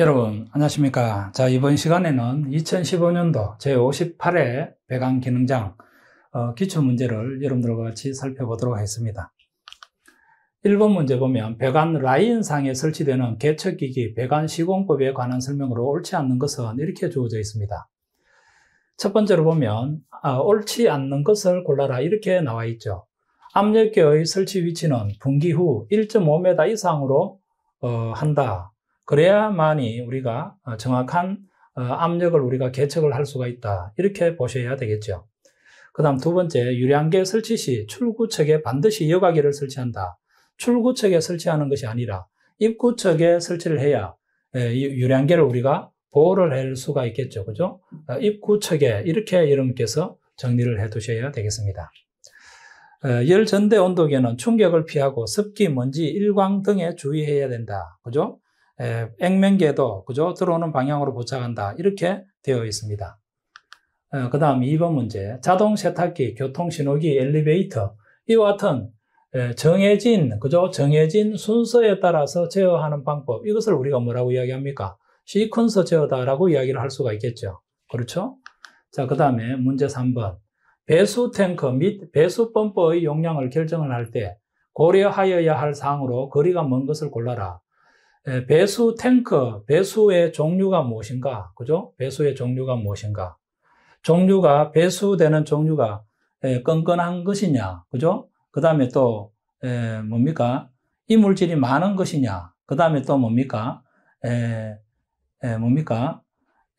여러분 안녕하십니까 자 이번 시간에는 2015년도 제58회 배강기능장 어, 기초문제를 여러분들과 같이 살펴보도록 하겠습니다 1번 문제 보면 배관 라인상에 설치되는 개척기기 배관 시공법에 관한 설명으로 옳지 않는 것은 이렇게 주어져 있습니다 첫 번째로 보면 아, 옳지 않는 것을 골라라 이렇게 나와 있죠 압력계의 설치 위치는 분기 후 1.5m 이상으로 어, 한다 그래야만이 우리가 어, 정확한 어, 압력을 우리가 개척을 할 수가 있다. 이렇게 보셔야 되겠죠. 그 다음 두 번째, 유량계 설치 시 출구측에 반드시 여과기를 설치한다. 출구측에 설치하는 것이 아니라 입구측에 설치를 해야 예, 유량계를 우리가 보호를 할 수가 있겠죠. 그죠? 어, 입구측에 이렇게 여러분께서 정리를 해 두셔야 되겠습니다. 열 전대 온도계는 충격을 피하고 습기, 먼지, 일광 등에 주의해야 된다. 그죠? 액면계도 그죠 들어오는 방향으로 부착한다 이렇게 되어 있습니다. 어, 그 다음 2번 문제 자동 세탁기, 교통 신호기, 엘리베이터 이와 같은 정해진 그죠 정해진 순서에 따라서 제어하는 방법 이것을 우리가 뭐라고 이야기합니까? 시퀀서 제어다라고 이야기를 할 수가 있겠죠. 그렇죠? 자, 그 다음에 문제 3번. 배수 탱크 및 배수 펌프의 용량을 결정을 할 때 고려하여야 할 사항으로 거리가 먼 것을 골라라. 배수 탱크, 배수의 종류가 무엇인가? 그죠? 배수의 종류가 무엇인가? 종류가, 배수되는 종류가 끈끈한 것이냐? 그죠? 그 다음에 또, 뭡니까? 이물질이 많은 것이냐? 그 다음에 또 뭡니까? 에, 에, 뭡니까?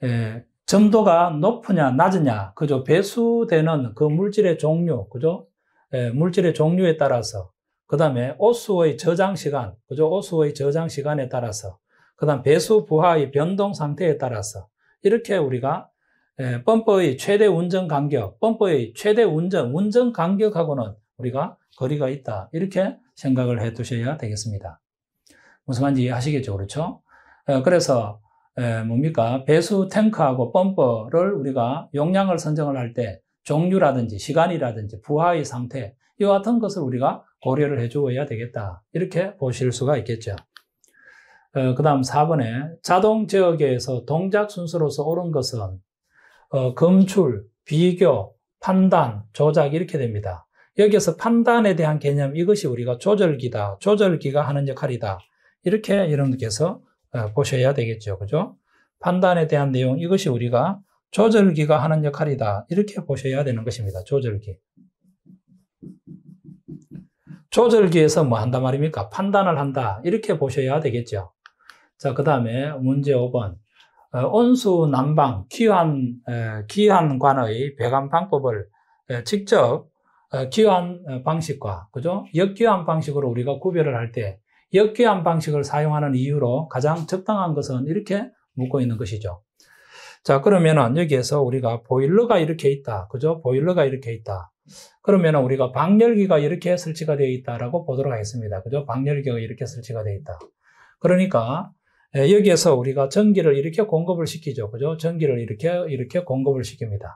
에, 점도가 높으냐, 낮으냐, 그죠? 배수되는 그 물질의 종류, 그죠? 에, 물질의 종류에 따라서 그 다음에 오수의 저장 시간, 그죠? 오수의 저장 시간에 따라서, 그 다음 배수 부하의 변동 상태에 따라서, 이렇게 우리가 펌프의 최대 운전 간격, 펌프의 최대 운전, 운전 간격하고는 우리가 거리가 있다. 이렇게 생각을 해 두셔야 되겠습니다. 무슨 말인지 아시겠죠? 그렇죠? 그래서, 뭡니까? 배수 탱크하고 펌프를 우리가 용량을 선정을 할 때 종류라든지 시간이라든지 부하의 상태, 이와 같은 것을 우리가 고려를 해주어야 되겠다. 이렇게 보실 수가 있겠죠. 어, 그 다음 4번에 자동 지역에서 동작 순서로서 옳은 것은 어, 검출, 비교, 판단, 조작 이렇게 됩니다. 여기에서 판단에 대한 개념 이것이 우리가 조절기다. 조절기가 하는 역할이다. 이렇게 여러분께서 어, 보셔야 되겠죠. 그죠? 판단에 대한 내용 이것이 우리가 조절기가 하는 역할이다. 이렇게 보셔야 되는 것입니다. 조절기. 조절기에서 뭐 한다 말입니까? 판단을 한다. 이렇게 보셔야 되겠죠. 자, 그 다음에 문제 5번. 어, 온수 난방 기환 기환관의 배관 방법을 직접 어, 기환 어, 방식과 그죠 역기환 방식으로 우리가 구별을 할 때 역기환 방식을 사용하는 이유로 가장 적당한 것은 이렇게 묻고 있는 것이죠. 자 그러면은 여기에서 우리가 보일러가 이렇게 있다, 그죠? 보일러가 이렇게 있다. 그러면 우리가 방열기가 이렇게 설치가 되어 있다라고 보도록 하겠습니다. 그죠? 방열기가 이렇게 설치가 되어 있다. 그러니까 여기에서 우리가 전기를 이렇게 공급을 시키죠. 그죠? 전기를 이렇게 이렇게 공급을 시킵니다.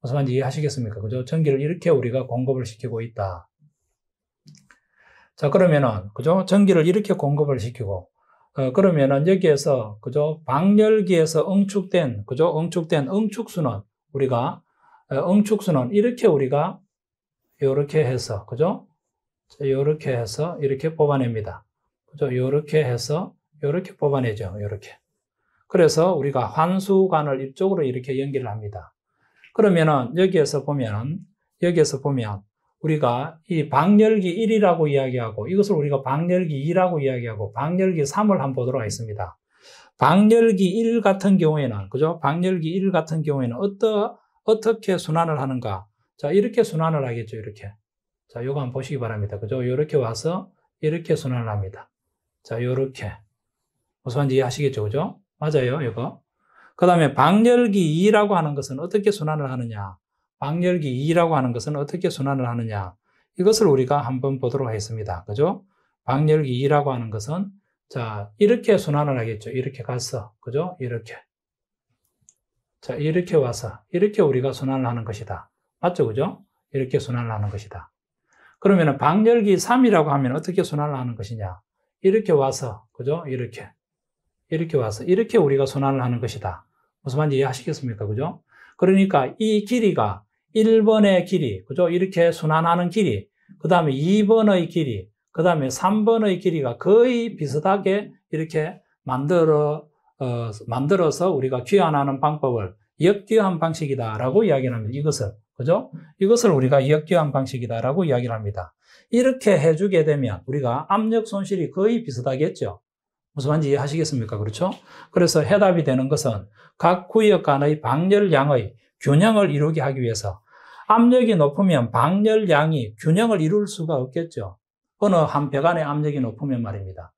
무슨 말인지 이해하시겠습니까? 그죠? 전기를 이렇게 우리가 공급을 시키고 있다. 자, 그러면은 그죠? 전기를 이렇게 공급을 시키고 어, 그러면은 여기에서 그죠? 방열기에서 응축된 그죠? 응축된 응축수는 우리가 어, 응축수는 이렇게 우리가 이렇게 해서 그죠? 이렇게 해서 이렇게 뽑아냅니다. 그죠? 이렇게 해서 이렇게 뽑아내죠. 이렇게. 그래서 우리가 환수관을 이쪽으로 이렇게 연결을 합니다. 그러면은 여기에서 보면은 여기에서 보면 우리가 이 방열기 1이라고 이야기하고 이것을 우리가 방열기 2라고 이야기하고 방열기 3을 한번 보도록 하겠습니다. 방열기 1 같은 경우에는 그죠? 방열기 1 같은 경우에는 어떠 어떻게 순환을 하는가? 자, 이렇게 순환을 하겠죠, 이렇게. 자, 요거 한번 보시기 바랍니다. 그죠? 요렇게 와서 이렇게 순환을 합니다. 자, 요렇게. 무슨 지 이해하시겠죠, 그죠? 맞아요, 요거. 그 다음에 방열기 2라고 하는 것은 어떻게 순환을 하느냐? 방열기 2라고 하는 것은 어떻게 순환을 하느냐? 이것을 우리가 한번 보도록 하겠습니다. 그죠? 방열기 2라고 하는 것은 자, 이렇게 순환을 하겠죠. 이렇게 가서. 그죠? 이렇게. 자, 이렇게 와서, 이렇게 우리가 순환을 하는 것이다. 맞죠? 그죠? 이렇게 순환을 하는 것이다. 그러면 은 방열기 3이라고 하면 어떻게 순환을 하는 것이냐? 이렇게 와서, 그죠? 이렇게. 이렇게 와서, 이렇게 우리가 순환을 하는 것이다. 무슨 말인지 이해하시겠습니까? 그죠? 그러니까 이 길이가 1번의 길이, 그죠? 이렇게 순환하는 길이, 그 다음에 2번의 길이, 그 다음에 3번의 길이가 거의 비슷하게 이렇게 만들어 어, 만들어서 우리가 귀환하는 방법을 역귀환 방식이다라고 이야기를 합니다. 이것을 그죠? 이것을 우리가 역귀환 방식이다라고 이야기를 합니다. 이렇게 해주게 되면 우리가 압력 손실이 거의 비슷하겠죠. 무슨 말인지 이해하시겠습니까? 그렇죠? 그래서 해답이 되는 것은 각 구역 간의 방열량의 균형을 이루게 하기 위해서 압력이 높으면 방열량이 균형을 이룰 수가 없겠죠. 어느 한 벽안의 압력이 높으면 말입니다.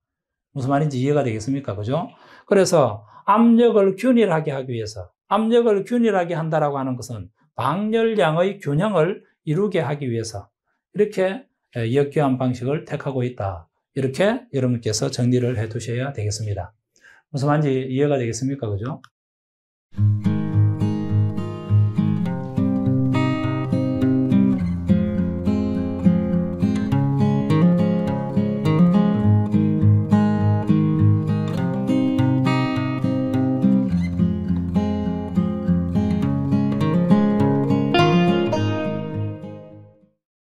무슨 말인지 이해가 되겠습니까? 그죠? 그래서 압력을 균일하게 하기 위해서 압력을 균일하게 한다라고 하는 것은 방열량의 균형을 이루게 하기 위해서 이렇게 역교환 방식을 택하고 있다. 이렇게 여러분께서 정리를 해 두셔야 되겠습니다. 무슨 말인지 이해가 되겠습니까? 그죠?